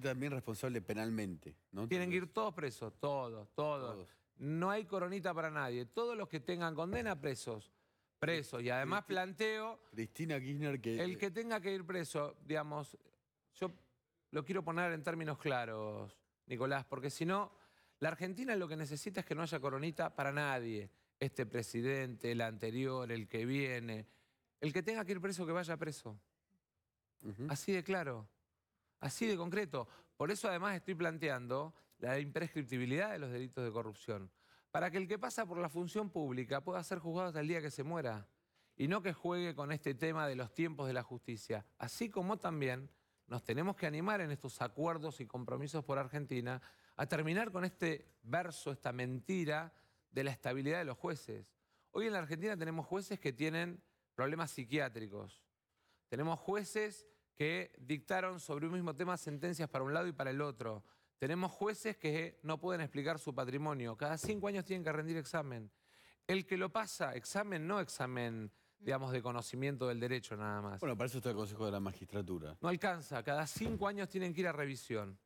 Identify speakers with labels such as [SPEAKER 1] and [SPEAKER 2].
[SPEAKER 1] también responsable penalmente, ¿no? Tienen que ir todos presos, todos, todos, No hay coronita para nadie. Todos los que tengan condena presos, presos. Y además planteo... Cristina Kirchner que... El eh, que tenga que ir preso, digamos, yo lo quiero poner en términos claros, Nicolás, porque si no, la Argentina lo que necesita es que no haya coronita para nadie. Este presidente, el anterior, el que viene. El que tenga que ir preso, que vaya preso. Así de claro. Así de concreto. Por eso además estoy planteando la imprescriptibilidad de los delitos de corrupción. Para que el que pasa por la función pública pueda ser juzgado hasta el día que se muera. Y no que juegue con este tema de los tiempos de la justicia. Así como también nos tenemos que animar en estos acuerdos y compromisos por Argentina a terminar con este verso, esta mentira de la estabilidad de los jueces. Hoy en la Argentina tenemos jueces que tienen problemas psiquiátricos. Tenemos jueces que dictaron sobre un mismo tema sentencias para un lado y para el otro. Tenemos jueces que no pueden explicar su patrimonio. Cada cinco años tienen que rendir examen. El que lo pasa, examen, no examen, digamos, de conocimiento del derecho nada más. Bueno, para eso está el Consejo de la Magistratura. No alcanza. Cada cinco años tienen que ir a revisión.